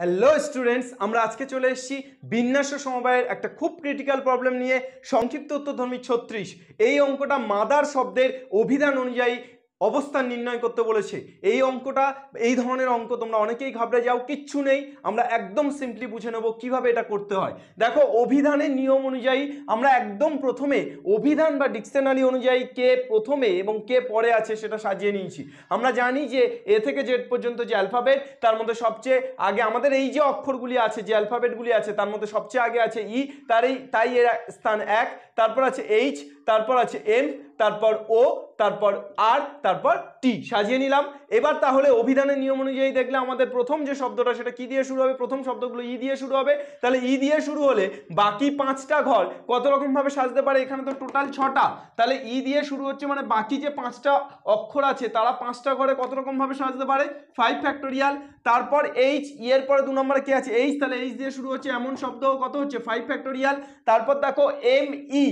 Hello students আমরা আজকে চলে এসেছি বিন্যাস সমবায়ের একটা খুব ক্রিটিক্যাল প্রবলেম নিয়ে সংক্ষিপ্ত উত্তরধর্মী ছত্রিশ এই অঙ্কটা মাদার শব্দের অভিধান অনুযায়ী অবস্থান নির্ণয় করতে বলেছে এই অঙ্কটা এই ধরনের অঙ্ক তোমরা অনেকেই ঘাবড়ে যাও কিচ্ছু নেই আমরা একদম সিম্পলি বুঝে নেবো কীভাবে এটা করতে হয় দেখো অভিধানের নিয়ম অনুযায়ী আমরা একদম প্রথমে অভিধান বা ডিকশনারি অনুযায়ী কে প্রথমে এবং কে পরে আছে সেটা সাজিয়ে নিয়েছি আমরা জানি যে এ থেকে জেড পর্যন্ত যে অ্যালফাবেট তার মধ্যে সবচেয়ে আগে আমাদের এই যে অক্ষরগুলি আছে যে অ্যালফাবেটগুলি আছে তার মধ্যে সবচেয়ে আগে আছে ই তার এই তাই এর স্থান এক তারপর আছে এইচ তারপর আছে এম তারপর ও তারপর আর তার তারপর টি সাজিয়ে নিলাম এবার তাহলে অভিধানের নিয়ম অনুযায়ী দেখলে আমাদের প্রথম যে শব্দটা সেটা কি দিয়ে শুরু হবে প্রথম শব্দগুলো ই দিয়ে শুরু হবে তাহলে ই দিয়ে শুরু হলে বাকি পাঁচটা ঘর কত রকমভাবে সাজতে পারে এখানে তো টোটাল ছটা তাহলে ই দিয়ে শুরু হচ্ছে মানে বাকি যে পাঁচটা অক্ষর আছে তারা পাঁচটা ঘরে কত রকমভাবে সাজতে পারে ফাইভ ফ্যাক্টোরিয়াল তারপর এইচ ই e এর পরে দু নম্বরে কে আছে এইচ তাহলে এইচ দিয়ে শুরু হচ্ছে এমন শব্দ কত হচ্ছে ফাইভ ফ্যাক্টোরিয়াল তারপর দেখো এম ই e।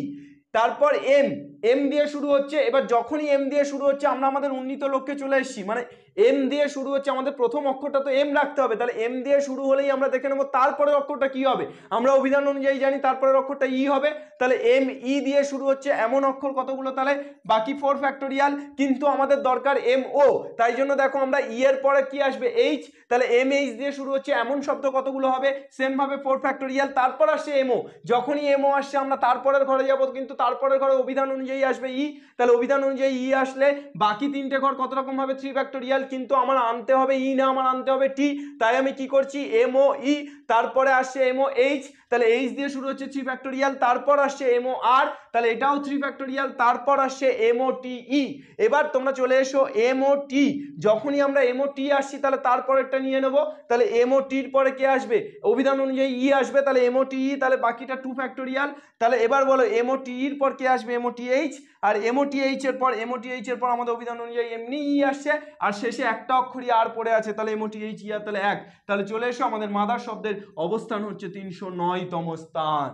তারপর এম এম দিয়ে শুরু হচ্ছে এবার যখনই এম দিয়ে শুরু হচ্ছে আমরা আমাদের উন্নীত লক্ষ্যে চলে এসেছি মানে এম দিয়ে শুরু হচ্ছে আমাদের প্রথম অক্ষরটা তো এম রাখতে হবে তাহলে এম দিয়ে শুরু হলেই আমরা দেখে নেবো তারপরের অক্ষরটা কি হবে আমরা অভিধান অনুযায়ী জানি তারপরের অক্ষরটা ই e হবে তাহলে এম ই e দিয়ে শুরু হচ্ছে এমন অক্ষর কতগুলো তাহলে বাকি ফোর ফ্যাক্টোরিয়াল কিন্তু আমাদের দরকার এম ও তাই জন্য দেখো আমরা ই e এর পরে কি আসবে এইচ তাহলে এম এইচ দিয়ে শুরু হচ্ছে এমন শব্দ কতগুলো হবে সেমভাবে ফোর ফ্যাক্টোরিয়াল তারপর আসছে এমও যখনই এমও আসছে আমরা তারপরের ঘরে যাবো কিন্তু তারপরের ঘরে অভিধান অনুযায়ী অনুযায়ী আসবে ই তাহলে অভিধান অনুযায়ী ই আসলে বাকি তিনটে ঘর কত রকম হবে থ্রি ফ্যাক্টোরিয়াল কিন্তু আমার আনতে হবে ই না আমার আনতে হবে টি তাই আমি কি করছি এম ও ই তারপরে আসছে এম ও এইচ তাহলে এইচ দিয়ে শুরু হচ্ছে থ্রি ফ্যাক্টোরিয়াল তারপর আসছে এম ও আর তাহলে এটাও থ্রি ফ্যাক্টোরিয়াল তারপর আসছে এম ও টি ই এবার তোমরা চলে এসো এম ও টি যখনই আমরা এম ও টি আসছি তাহলে তারপরেরটা নিয়ে নেব তাহলে এম ও টির পরে কে আসবে অভিধান অনুযায়ী ই আসবে তাহলে এম ও টি ই তাহলে বাকিটা টু ফ্যাক্টোরিয়াল তাহলে এবার বলো এম ও টি ইর পর কে আসবে M O T H H আর এমওটিএইচ এর পর এমওটিএইচ এর পর আমাদের অভিধান অনুযায়ী এমনি ই আসছে আর শেষে একটা অক্ষরই আর পড়ে আছে তাহলে এমওটিএইচ ই ইয়া তাহলে এক তাহলে চলে এসো আমাদের মাদার শব্দের অবস্থান হচ্ছে তিনশো নয়তম স্থান